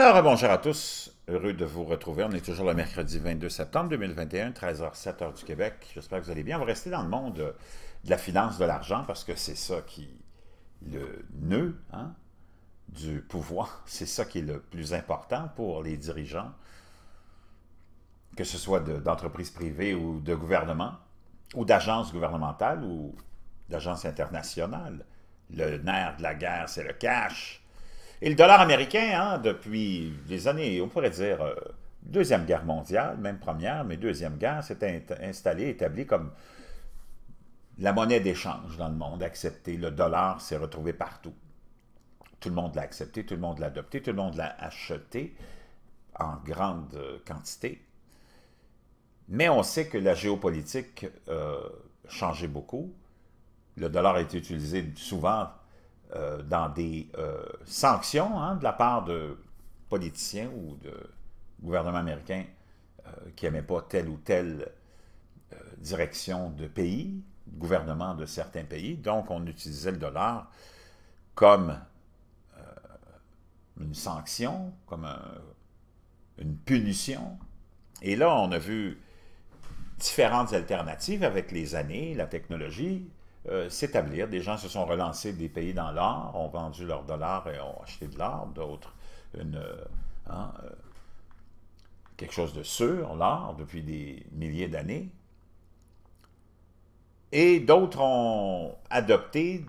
Alors, bonjour à tous. Heureux de vous retrouver. On est toujours le mercredi 22 septembre 2021, 13h, 7h du Québec. J'espère que vous allez bien. On va rester dans le monde euh, de la finance, de l'argent, parce que c'est ça qui le nœud hein, du pouvoir. C'est ça qui est le plus important pour les dirigeants, que ce soit d'entreprises privées ou de gouvernement ou d'agences gouvernementales ou d'agences internationales. Le nerf de la guerre, c'est le cash. Et le dollar américain, hein, depuis des années, on pourrait dire, euh, Deuxième Guerre mondiale, même première, mais Deuxième Guerre, s'est installé, établi comme la monnaie d'échange dans le monde, accepté Le dollar s'est retrouvé partout. Tout le monde l'a accepté, tout le monde l'a adopté, tout le monde l'a acheté en grande euh, quantité. Mais on sait que la géopolitique euh, a changé beaucoup. Le dollar a été utilisé souvent euh, dans des euh, sanctions hein, de la part de politiciens ou de gouvernements américains euh, qui n'aimaient pas telle ou telle direction de pays, gouvernement de certains pays. Donc, on utilisait le dollar comme une sanction, comme une punition. Et là, on a vu différentes alternatives avec les années, la technologie, euh, s'établir. Des gens se sont relancés des pays dans l'or, ont vendu leur dollars et ont acheté de l'or. D'autres, une, euh, hein, euh, quelque chose de sûr, l'or, depuis des milliers d'années. Et d'autres ont adopté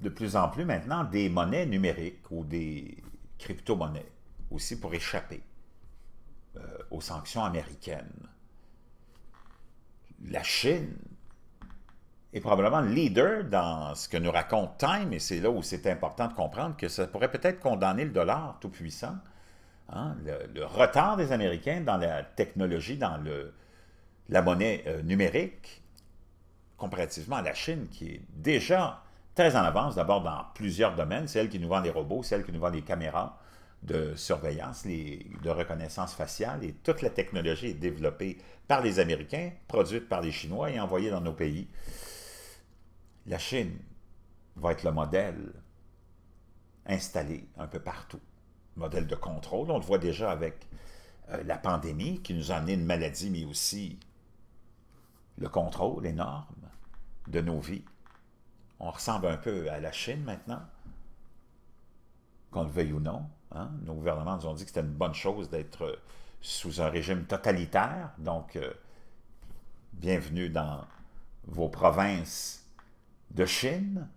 de plus en plus maintenant des monnaies numériques ou des crypto-monnaies, aussi pour échapper aux sanctions américaines. La Chine, est probablement leader dans ce que nous raconte Time, et c'est là où c'est important de comprendre que ça pourrait peut-être condamner le dollar tout puissant, hein, le, retard des Américains dans la technologie, dans le, la monnaie euh, numérique, comparativement à la Chine, qui est déjà très en avance, d'abord dans plusieurs domaines. celle qui nous vend les robots, celle qui nous vend les caméras de surveillance, les, de reconnaissance faciale, et toute la technologie est développée par les Américains, produite par les Chinois et envoyée dans nos pays. La Chine va être le modèle installé un peu partout. Modèle de contrôle, on le voit déjà avec euh, la pandémie qui nous a amené une maladie, mais aussi le contrôle énorme de nos vies. On ressemble un peu à la Chine maintenant, qu'on le veuille ou non. Hein. Nos gouvernements nous ont dit que c'était une bonne chose d'être euh, sous un régime totalitaire, donc euh, bienvenue dans vos provinces de Chine.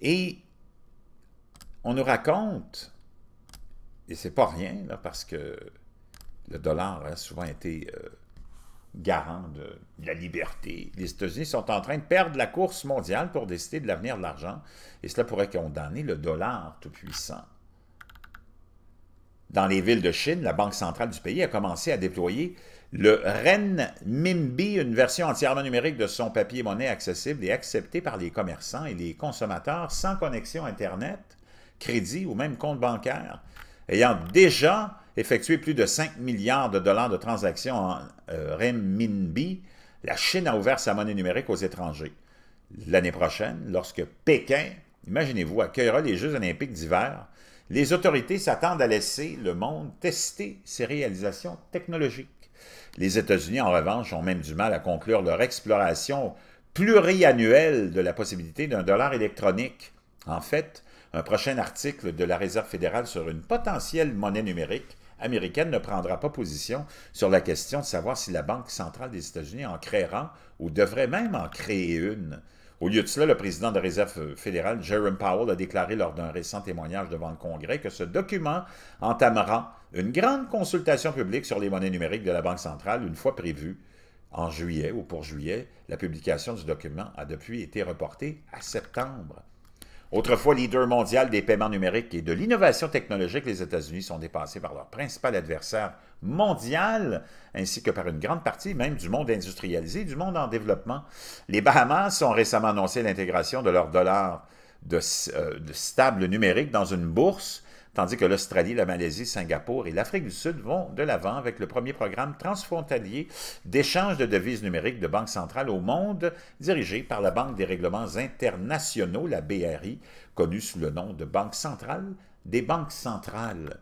Et on nous raconte, et c'est pas rien, parce que le dollar a souvent été euh, garant de la liberté. Les États-Unis sont en train de perdre la course mondiale pour décider de l'avenir de l'argent, et cela pourrait condamner le dollar tout puissant dans les villes de Chine, la Banque centrale du pays a commencé à déployer le renminbi, une version entièrement numérique de son papier-monnaie accessible et acceptée par les commerçants et les consommateurs sans connexion Internet, crédit ou même compte bancaire, ayant déjà effectué plus de 5 milliards de dollars de transactions en euh, renminbi, la Chine a ouvert sa monnaie numérique aux étrangers. L'année prochaine, lorsque Pékin, imaginez-vous, accueillera les Jeux olympiques d'hiver, les autorités s'attendent à laisser le monde tester ses réalisations technologiques. Les États-Unis, en revanche, ont même du mal à conclure leur exploration pluriannuelle de la possibilité d'un dollar électronique. En fait, un prochain article de la Réserve fédérale sur une potentielle monnaie numérique américaine ne prendra pas position sur la question de savoir si la Banque centrale des États-Unis en créera ou devrait même en créer une. Au lieu de cela, le président de la Réserve fédérale, Jerome Powell, a déclaré lors d'un récent témoignage devant le Congrès que ce document entamera une grande consultation publique sur les monnaies numériques de la Banque centrale une fois prévue en juillet ou pour juillet. La publication du document a depuis été reportée à septembre. Autrefois leader mondial des paiements numériques et de l'innovation technologique, les États-Unis sont dépassés par leur principal adversaire mondial, ainsi que par une grande partie même du monde industrialisé, du monde en développement. Les Bahamas ont récemment annoncé l'intégration de leur dollar de, euh, de stable numérique dans une bourse tandis que l'Australie, la Malaisie, Singapour et l'Afrique du Sud vont de l'avant avec le premier programme transfrontalier d'échange de devises numériques de banques centrales au monde, dirigé par la Banque des règlements internationaux, la BRI, connue sous le nom de Banque centrale des banques centrales.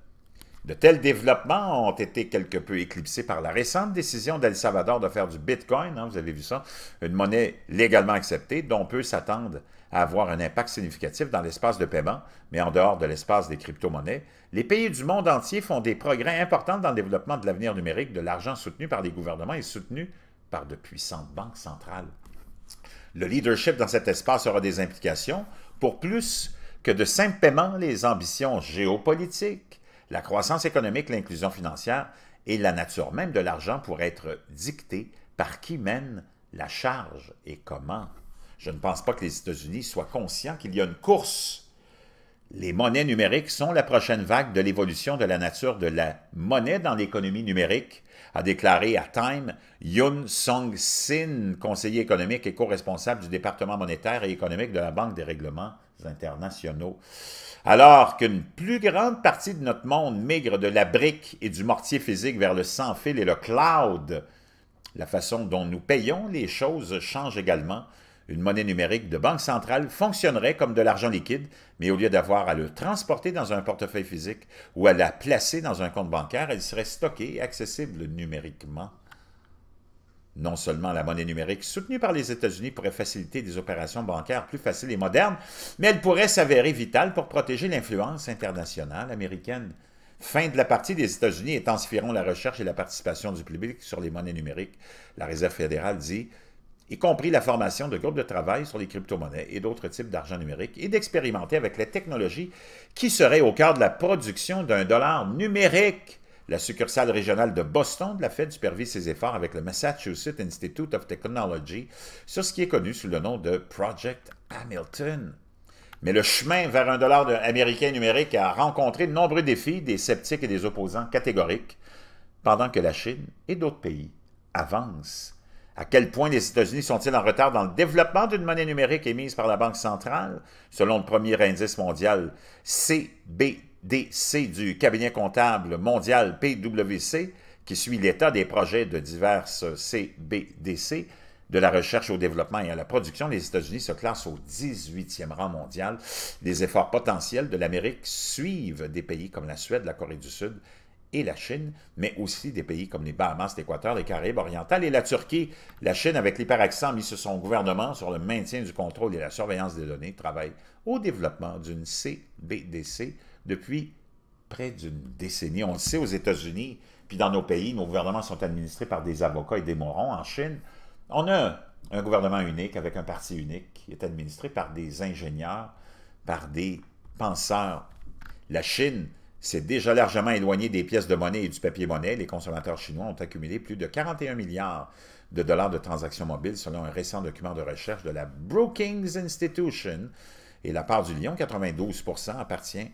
De tels développements ont été quelque peu éclipsés par la récente décision d'El Salvador de faire du Bitcoin, hein, vous avez vu ça, une monnaie légalement acceptée dont peut s'attendre à avoir un impact significatif dans l'espace de paiement, mais en dehors de l'espace des crypto-monnaies. Les pays du monde entier font des progrès importants dans le développement de l'avenir numérique, de l'argent soutenu par les gouvernements et soutenu par de puissantes banques centrales. Le leadership dans cet espace aura des implications pour plus que de simples paiements, les ambitions géopolitiques, la croissance économique, l'inclusion financière et la nature même de l'argent pourraient être dictées par qui mène la charge et comment. Je ne pense pas que les États-Unis soient conscients qu'il y a une course. Les monnaies numériques sont la prochaine vague de l'évolution de la nature de la monnaie dans l'économie numérique, a déclaré à Time Yun Song-sin, conseiller économique et co-responsable du département monétaire et économique de la Banque des règlements internationaux. Alors qu'une plus grande partie de notre monde migre de la brique et du mortier physique vers le sans-fil et le cloud, la façon dont nous payons les choses change également. Une monnaie numérique de banque centrale fonctionnerait comme de l'argent liquide, mais au lieu d'avoir à le transporter dans un portefeuille physique ou à la placer dans un compte bancaire, elle serait stockée et accessible numériquement. Non seulement la monnaie numérique soutenue par les États-Unis pourrait faciliter des opérations bancaires plus faciles et modernes, mais elle pourrait s'avérer vitale pour protéger l'influence internationale américaine. Fin de la partie des États-Unis intensifieront la recherche et la participation du public sur les monnaies numériques. La Réserve fédérale dit y compris la formation de groupes de travail sur les crypto-monnaies et d'autres types d'argent numérique, et d'expérimenter avec les technologies qui seraient au cœur de la production d'un dollar numérique. La succursale régionale de Boston de la Fed supervise ses efforts avec le Massachusetts Institute of Technology sur ce qui est connu sous le nom de Project Hamilton. Mais le chemin vers un dollar américain numérique a rencontré de nombreux défis des sceptiques et des opposants catégoriques, pendant que la Chine et d'autres pays avancent. À quel point les États-Unis sont-ils en retard dans le développement d'une monnaie numérique émise par la Banque centrale? Selon le premier indice mondial CBT. D.C. du cabinet comptable mondial PWC, qui suit l'état des projets de diverses CBDC, de la recherche au développement et à la production, les États-Unis se classent au 18e rang mondial. Les efforts potentiels de l'Amérique suivent des pays comme la Suède, la Corée du Sud, et la Chine, mais aussi des pays comme les Bahamas, l'Équateur, les Caraïbes orientales et la Turquie. La Chine, avec l'hyperaccent mis sur son gouvernement sur le maintien du contrôle et la surveillance des données, travaille au développement d'une CBDC depuis près d'une décennie. On le sait aux États-Unis, puis dans nos pays, nos gouvernements sont administrés par des avocats et des morons. En Chine, on a un gouvernement unique avec un parti unique qui est administré par des ingénieurs, par des penseurs. La Chine, c'est déjà largement éloigné des pièces de monnaie et du papier-monnaie. Les consommateurs chinois ont accumulé plus de 41 milliards de dollars de transactions mobiles selon un récent document de recherche de la Brookings Institution. Et la part du lion, 92 appartient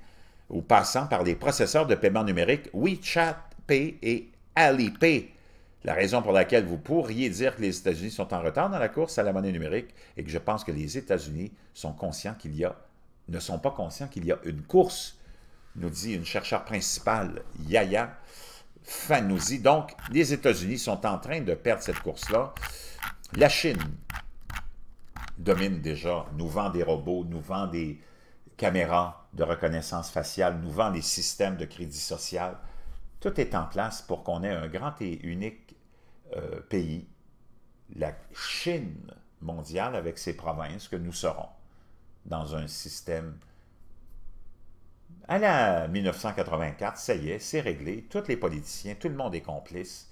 au passant par les processeurs de paiement numérique WeChat Pay et Alipay. La raison pour laquelle vous pourriez dire que les États-Unis sont en retard dans la course à la monnaie numérique et que je pense que les États-Unis ne sont pas conscients qu'il y a une course nous dit une chercheure principale, Yaya Fanouzi. Donc, les États-Unis sont en train de perdre cette course-là. La Chine domine déjà, nous vend des robots, nous vend des caméras de reconnaissance faciale, nous vend des systèmes de crédit social. Tout est en place pour qu'on ait un grand et unique euh, pays, la Chine mondiale avec ses provinces que nous serons dans un système à la 1984, ça y est, c'est réglé. Tous les politiciens, tout le monde est complice.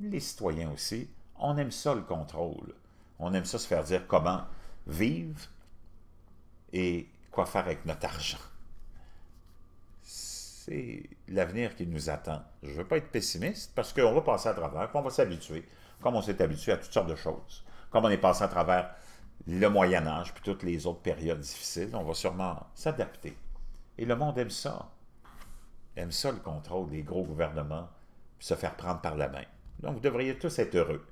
Les citoyens aussi. On aime ça, le contrôle. On aime ça se faire dire comment vivre et quoi faire avec notre argent. C'est l'avenir qui nous attend. Je ne veux pas être pessimiste parce qu'on va passer à travers, qu'on va s'habituer, comme on s'est habitué à toutes sortes de choses. Comme on est passé à travers le Moyen Âge, puis toutes les autres périodes difficiles, on va sûrement s'adapter. Et le monde aime ça. Aime ça le contrôle des gros gouvernements, se faire prendre par la main. Donc, vous devriez tous être heureux.